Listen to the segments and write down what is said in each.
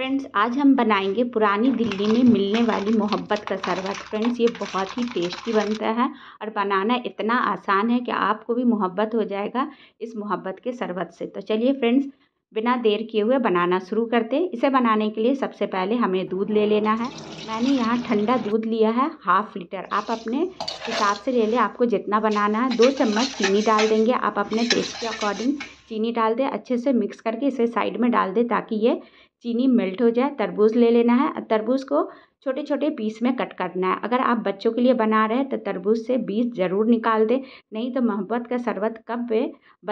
friends आज हम बनाएंगे पुरानी दिल्ली में मिलने वाली मोहब्बत का शरबत फ्रेंड्स ये बहुत ही टेस्टी बनता है और बनाना इतना आसान है कि आपको भी मोहब्बत हो जाएगा इस मोहब्बत के शरबत से तो चलिए फ्रेंड्स बिना देर किए हुए बनाना शुरू करते हैं इसे बनाने के लिए सबसे पहले हमें दूध ले लेना है मैंने यहाँ ठंडा दूध लिया है हाफ लीटर आप अपने हिसाब से ले लें आपको जितना बनाना है दो चम्मच चीनी डाल देंगे आप अपने टेस्ट के अकॉर्डिंग चीनी डाल दें अच्छे से मिक्स करके इसे साइड में डाल दें ताकि ये चीनी मेल्ट हो जाए तरबूज ले लेना है तरबूज को छोटे छोटे पीस में कट करना है अगर आप बच्चों के लिए बना रहे हैं तो तरबूज से बीज ज़रूर निकाल दें नहीं तो मोहब्बत का शरबत कब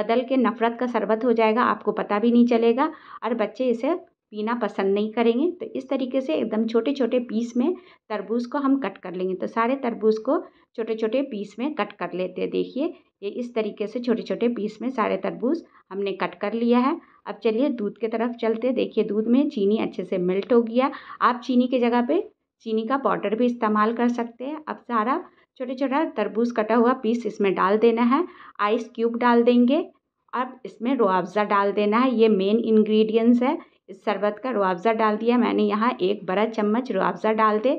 बदल के नफ़रत का शरबत हो जाएगा आपको पता भी नहीं चलेगा और बच्चे इसे पीना पसंद नहीं करेंगे तो इस तरीके से एकदम छोटे छोटे पीस में तरबूज को हम कट कर लेंगे तो सारे तरबूज को छोटे छोटे पीस में कट कर लेते हैं देखिए ये इस तरीके से छोटे छोटे पीस में सारे तरबूज हमने कट कर लिया है अब चलिए दूध के तरफ चलते देखिए दूध में चीनी अच्छे से मेल्ट हो गया आप चीनी की जगह पर चीनी का पाउडर भी इस्तेमाल कर सकते हैं अब सारा छोटे छोटा तरबूज कटा हुआ पीस इसमें डाल देना है आइस क्यूब डाल देंगे अब इसमें रोआवज़ा डाल देना है ये मेन इंग्रेडिएंट्स है इस शरबत का रुआवज़ा डाल दिया मैंने यहाँ एक बड़ा चम्मच रुआवज़ा डाल दे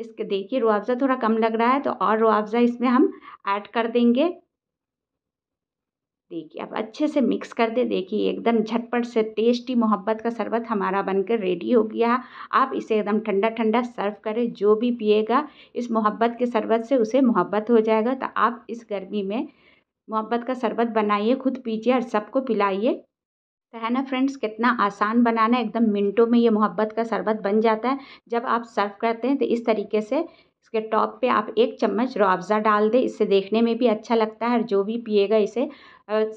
इसके देखिए रुआवज़ा थोड़ा कम लग रहा है तो और रुआवज़ा इसमें हम ऐड कर देंगे देखिए अब अच्छे से मिक्स कर दे देखिए एकदम झटपट से टेस्टी मोहब्बत का शरबत हमारा बनकर रेडी हो गया आप इसे एकदम ठंडा ठंडा सर्व करें जो भी पिएगा इस मोहब्बत के शरबत से उसे मोहब्बत हो जाएगा तो आप इस गर्मी में मोहब्बत का शरबत बनाइए खुद पीजिए और सबको पिलाइए तो है ना फ्रेंड्स कितना आसान बनाना है एकदम मिनटों में ये मोहब्बत का शरबत बन जाता है जब आप सर्व करते हैं तो इस तरीके से इसके टॉप पे आप एक चम्मच रुआवज़ा डाल दें इससे देखने में भी अच्छा लगता है और जो भी पिएगा इसे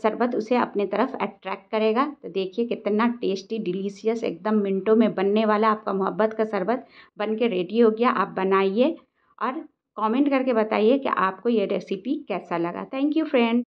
शरबत उसे अपने तरफ अट्रैक्ट करेगा तो देखिए कितना टेस्टी डिलीशियस एकदम मिनटों में बनने वाला आपका मोहब्बत का शरबत बन के रेडी हो गया आप बनाइए और कमेंट करके बताइए कि आपको ये रेसिपी कैसा लगा थैंक यू फ्रेंड